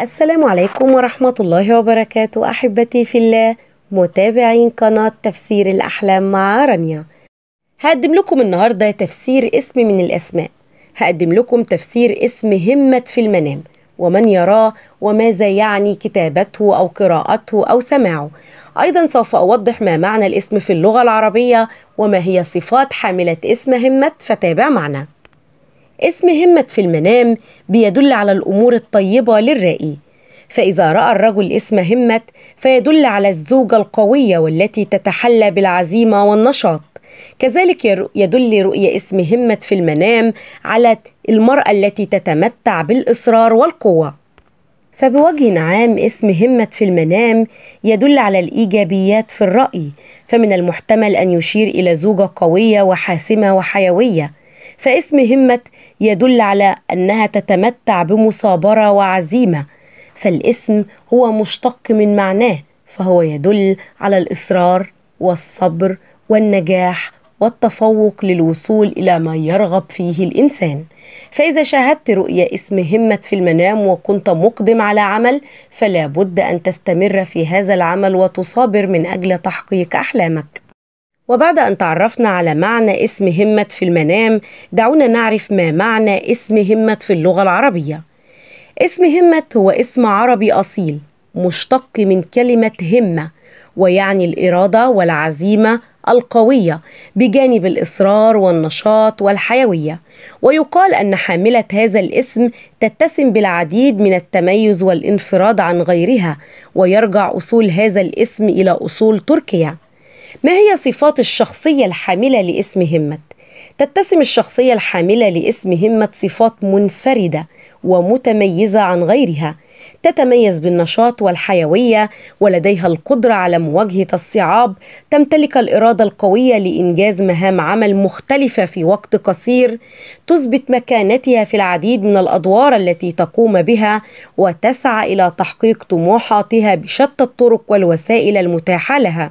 السلام عليكم ورحمة الله وبركاته أحبتي في الله متابعين قناة تفسير الأحلام مع رانيا هقدم لكم النهاردة تفسير اسم من الأسماء هقدم لكم تفسير اسم همة في المنام ومن يراه وماذا يعني كتابته أو قراءته أو سماعه أيضا سوف أوضح ما معنى الاسم في اللغة العربية وما هي صفات حاملة اسم همة فتابع معنا اسم همت في المنام بيدل على الأمور الطيبة للرائي فإذا رأى الرجل اسم همت فيدل على الزوجة القوية والتي تتحلى بالعزيمة والنشاط كذلك يدل رؤية اسم همت في المنام على المرأة التي تتمتع بالإصرار والقوة فبوجه عام اسم همت في المنام يدل على الإيجابيات في الرأي فمن المحتمل أن يشير إلى زوجة قوية وحاسمة وحيوية فاسم همة يدل على أنها تتمتع بمصابرة وعزيمة فالاسم هو مشتق من معناه فهو يدل على الإصرار والصبر والنجاح والتفوق للوصول إلى ما يرغب فيه الإنسان فإذا شاهدت رؤية اسم همة في المنام وكنت مقدم على عمل فلا بد أن تستمر في هذا العمل وتصابر من أجل تحقيق أحلامك وبعد أن تعرفنا على معنى اسم همت في المنام دعونا نعرف ما معنى اسم همت في اللغة العربية اسم همت هو اسم عربي أصيل مشتق من كلمة همة ويعني الإرادة والعزيمة القوية بجانب الإصرار والنشاط والحيوية ويقال أن حاملة هذا الاسم تتسم بالعديد من التميز والانفراد عن غيرها ويرجع أصول هذا الاسم إلى أصول تركيا ما هي صفات الشخصية الحاملة لاسم همت؟ تتسم الشخصية الحاملة لاسم همت صفات منفردة ومتميزة عن غيرها تتميز بالنشاط والحيوية ولديها القدرة على مواجهة الصعاب تمتلك الإرادة القوية لإنجاز مهام عمل مختلفة في وقت قصير تثبت مكانتها في العديد من الأدوار التي تقوم بها وتسعى إلى تحقيق طموحاتها بشتى الطرق والوسائل المتاحة لها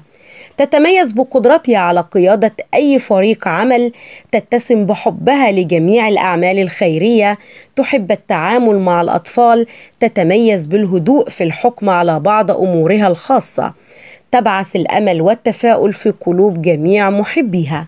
تتميز بقدرتها على قيادة أي فريق عمل تتسم بحبها لجميع الأعمال الخيرية تحب التعامل مع الأطفال تتميز بالهدوء في الحكم على بعض أمورها الخاصة تبعث الأمل والتفاؤل في قلوب جميع محبيها